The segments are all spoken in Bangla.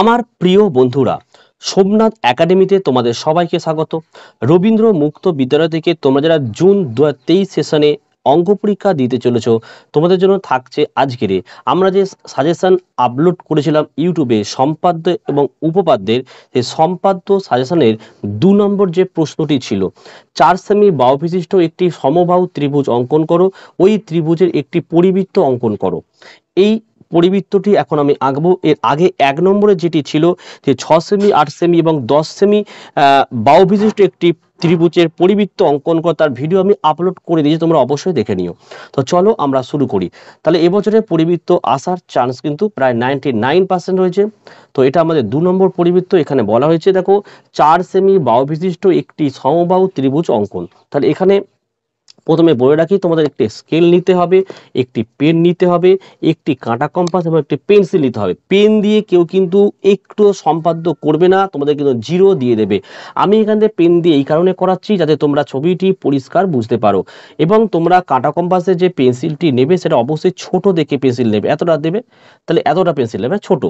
আমার প্রিয় বন্ধুরা সোমনাথ একাডেমিতে তোমাদের সবাইকে স্বাগত রবীন্দ্র মুক্ত বিদ্যালয় থেকে তোমরা যারা জুন দু সেশনে অঙ্ক পরীক্ষা দিতে চলেছ তোমাদের জন্য থাকছে আজকের আমরা যে সাজেশান আপলোড করেছিলাম ইউটিউবে সম্পাদ্য এবং উপপাদ্যের সে সম্পাদ্য সাজেশানের দু নম্বর যে প্রশ্নটি ছিল চার সেমি বাহু বিশিষ্ট একটি সমবাহু ত্রিভুজ অঙ্কন করো ওই ত্রিভুজের একটি পরিবৃত্ত অঙ্কন করো এই পরিবৃত্তটি এখন আমি আঁকবো এর আগে এক নম্বরে যেটি ছিল যে ছ সেমি আট সেমি এবং দশ সেমি বাউ বিশিষ্ট একটি ত্রিভুজের পরিবৃত্ত অঙ্কন করা তার ভিডিও আমি আপলোড করে দিয়েছি তোমরা অবশ্যই দেখে নিও তো চলো আমরা শুরু করি তাহলে এবছরে পরিবৃত্ত আসার চান্স কিন্তু প্রায় নাইনটি নাইন পার্সেন্ট রয়েছে তো এটা আমাদের দু নম্বর পরিবৃত্ত এখানে বলা হয়েছে দেখো চার সেমি বাউ বিশিষ্ট একটি সমবাউ ত্রিভুজ অঙ্কন তাহলে এখানে প্রথমে বলে রাখি তোমাদের একটি স্কেল নিতে হবে একটি পেন নিতে হবে একটি কাঁটা কম্পাস এবং একটি পেন্সিল নিতে হবে পেন দিয়ে কেউ কিন্তু একটু সম্পাদ্য করবে না তোমাদের কিন্তু জিরো দিয়ে দেবে আমি এখান থেকে পেন দিয়ে এই কারণে করাচ্ছি যাতে তোমরা ছবিটি পরিষ্কার বুঝতে পারো এবং তোমরা কাঁটা কম্পাসে যে পেন্সিলটি নেবে সেটা অবশ্যই ছোট দেখে পেন্সিল নেবে এতটা দেবে তাহলে এতটা পেন্সিল নেবে ছোট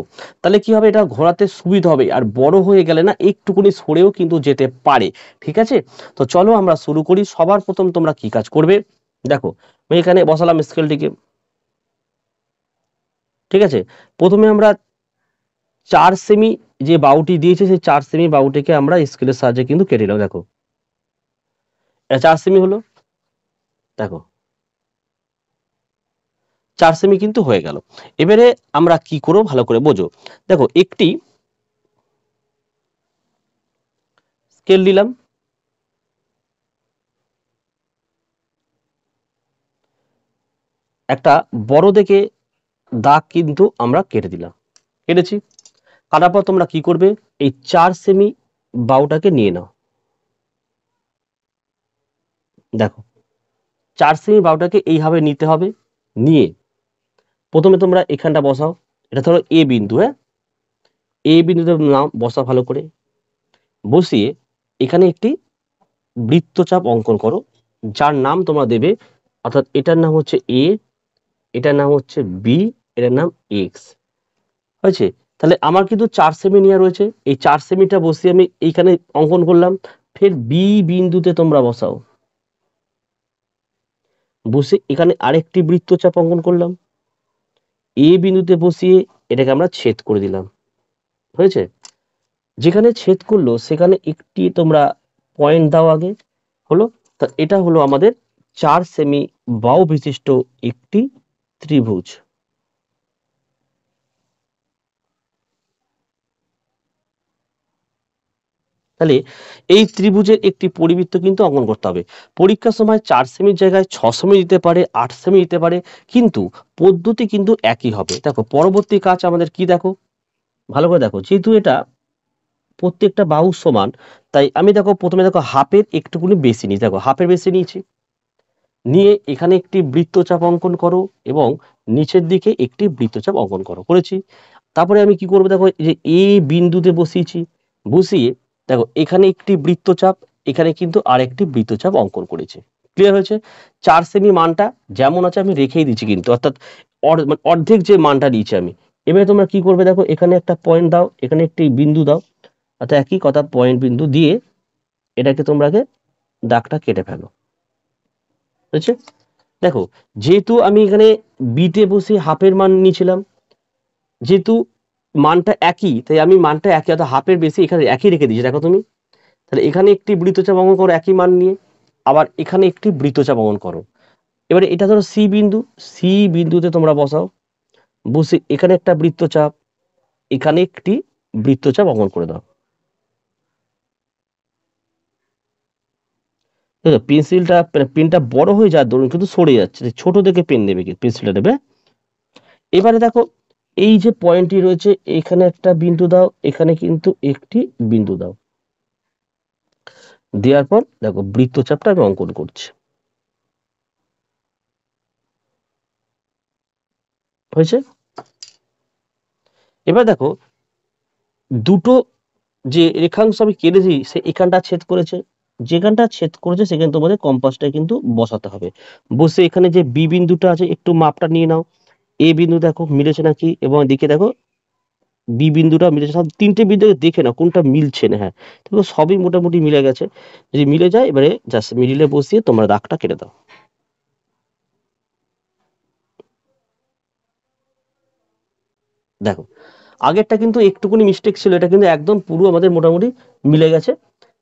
তাহলে কি হবে এটা ঘোরাতে সুবিধা হবে আর বড় হয়ে গেলে না একটুকুনি সরেও কিন্তু যেতে পারে ঠিক আছে তো চলো আমরা শুরু করি সবার প্রথম তোমরা কি কাজ কাজ করবে দেখো আমি এখানে বসালাম স্কেলটিকে ঠিক আছে প্রথমে আমরা চার সেমি যে বাউটি দিয়েছে সেই চার সেমি বাউটিকে আমরা স্কেলের সাহায্যে কিন্তু কেটে নিলাম দেখো চার সেমি হলো দেখো চার সেমি কিন্তু হয়ে গেল এবারে আমরা কি করব ভালো করে বোঝো দেখো একটি স্কেল দিলাম একটা বড় দেখে দাগ কিন্তু আমরা কেটে দিলাম কেটেছি কাটার পর তোমরা কি করবে এই চার সেমি বাউটাকে নিয়ে নাও দেখো চার সেমি বাউটাকে এইভাবে নিতে হবে নিয়ে প্রথমে তোমরা এখানটা বসাও এটা ধরো এ বিন্দু হ্যাঁ এ বিন্দুতে নাম বসা ভালো করে বসিয়ে এখানে একটি বৃত্তচাপ অঙ্কন করো যার নাম তোমরা দেবে অর্থাৎ এটার নাম হচ্ছে এ এটার নাম হচ্ছে বি এটার নাম এক্স হয়েছে তাহলে আমার কিন্তু চার সেমি নেওয়া রয়েছে এই চার সেমিটা বসিয়ে আমি এইখানে অঙ্কন করলাম ফের বি বিন্দুতে তোমরা বসাও বসে এখানে আরেকটি বৃত্তচাপ অঙ্কন করলাম এ বিন্দুতে বসিয়ে এটাকে আমরা ছেদ করে দিলাম হয়েছে যেখানে ছেদ করলো সেখানে একটি তোমরা পয়েন্ট দাও আগে হলো তা এটা হলো আমাদের চার সেমি বাও বিশিষ্ট একটি ত্রিভুজ তাহলে এই ত্রিভুজের একটি পরিবৃত্ত কিন্তু অঙ্কন করতে হবে পরীক্ষার সময় চার সেমির জায়গায় ছ সেমি দিতে পারে আট সেমি দিতে পারে কিন্তু পদ্ধতি কিন্তু একই হবে দেখো পরবর্তী কাজ আমাদের কি দেখো ভালো করে দেখো যেহেতু এটা প্রত্যেকটা বাহু সমান তাই আমি দেখো প্রথমে দেখো হাফের একটুকুনি বেশি নিই দেখো হাফের বেশি নিয়েছি নিয়ে এখানে একটি বৃত্তচাপ অঙ্কন করো এবং নিচের দিকে একটি বৃত্তচাপ অঙ্কন করো করেছি তারপরে আমি কি করবো দেখো যে এ বিন্দুতে বসিয়েছি বসিয়ে দেখো এখানে একটি বৃত্তচাপ এখানে কিন্তু আরেকটি বৃত্তচাপ অঙ্কন করেছে ক্লিয়ার হয়েছে চার সেমি মানটা যেমন আছে আমি রেখেই দিচ্ছি কিন্তু অর্থাৎ মানে অর্ধেক যে মানটা দিয়েছি আমি এবারে তোমরা কি করবে দেখো এখানে একটা পয়েন্ট দাও এখানে একটি বিন্দু দাও অর্থাৎ একই কথা পয়েন্ট বিন্দু দিয়ে এটাকে তোমরাকে দাগটা কেটে ফেলো হচ্ছে দেখো যেহেতু আমি এখানে বিতে বসে হাফের মান নিয়েছিলাম যেহেতু মানটা একই তাই আমি মানটা একই অর্থাৎ হাফের বেশি এখানে একই রেখে দিয়েছি দেখো তুমি তাহলে এখানে একটি বৃত্তচাপ অঙ্কন করো একই মান নিয়ে আবার এখানে একটি বৃত্তচাপ অঙ্কন করো এবারে এটা ধরো সি বিন্দু সি বিন্দুতে তোমরা বসাও বসে এখানে একটা বৃত্তচাপ এখানে একটি বৃত্তচাপ অঙ্কন করে দাও দেখো পেন্সিলটা পেনটা বড় হয়ে যাওয়ার দরুন কিন্তু সরে যাচ্ছে ছোট দেখে পেন দেবে কি পেন্সিলটা দেবে এবারে দেখো এই যে পয়েন্টটি রয়েছে এখানে একটা বিন্দু দাও এখানে কিন্তু একটি বিন্দু দাও দেওয়ার পর দেখো বৃত্তচাপটা আমি অঙ্কন করছি হয়েছে এবার দেখো দুটো যে রেখাংশ আমি কেটেছি সে এখানটা ছেদ করেছে যেখানটা ছেদ করেছে সেখানে তোমাদের কম্পাসটা কিন্তু বসাতে হবে বসে এখানে যে বি বিন্দুটা আছে একটু মাপটা নিয়ে নাও এ বিন্দু দেখো মিলেছে নাকি এবং এদিকে দেখো বি বিন্দুটা মিলেছে সব তিনটে বিন্দু দেখে নাও কোনটা মিলছে না হ্যাঁ দেখো সবই মোটামুটি মিলে গেছে যদি মিলে যায় এবারে জাস্ট মিডিলে বসিয়ে তোমরা দাগটা কেটে দাও দেখো আগেরটা কিন্তু একটুকুনি মিস্টেক ছিল এটা কিন্তু একদম পুরো আমাদের মোটামুটি মিলে গেছে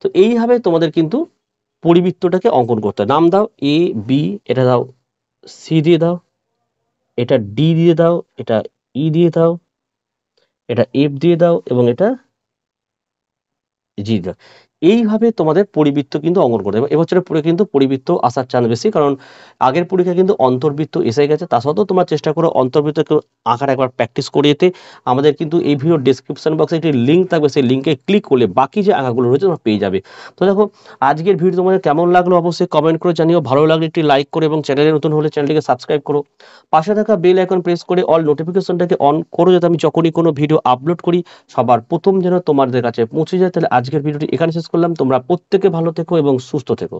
তো এইভাবে তোমাদের কিন্তু পরিবৃত্তটাকে অঙ্কন করতে নাম দাও এ বি এটা দাও সি দিয়ে দাও এটা ডি দিয়ে দাও এটা ই e দিয়ে দাও এটা এফ দিয়ে দাও এবং এটা জি দাও এইভাবে তোমাদের পরিবৃত্ত কিন্তু অঙ্কন করতে হবে এবছরের পরে কিন্তু পরিবৃত্ত আসার চান্স বেশি কারণ আগের পরীক্ষা কিন্তু অন্তর্বৃত্ত এসে গেছে তা সত্ত্বেও তোমার চেষ্টা করো অন্তর্বৃত্ত আঁকার একবার প্র্যাকটিস করে আমাদের কিন্তু এই ভিডিও ডিসক্রিপশন বক্সে একটি লিঙ্ক থাকবে সেই লিঙ্কে ক্লিক করলে বাকি যে আঁকাগুলো রয়েছে তোমরা পেয়ে যাবে তো দেখো আজকের ভিডিও তোমাদের কেমন লাগলো অবশ্যই কমেন্ট করে জানিও ভালো লাগলে একটি লাইক করো এবং চ্যানেলে নতুন হলে চ্যানেলটিকে সাবস্ক্রাইব করো পাশে থাকা বেল আইকন প্রেস করে অল নোটিফিকেশনটাকে অন করো যাতে আমি যখনই কোনো ভিডিও আপলোড করি সবার প্রথম যেন তোমাদের কাছে পৌঁছে যায় তাহলে আজকের ভিডিওটি এখানে শেষ করলাম তোমরা প্রত্যেকে ভালো থেকো এবং সুস্থ থেকো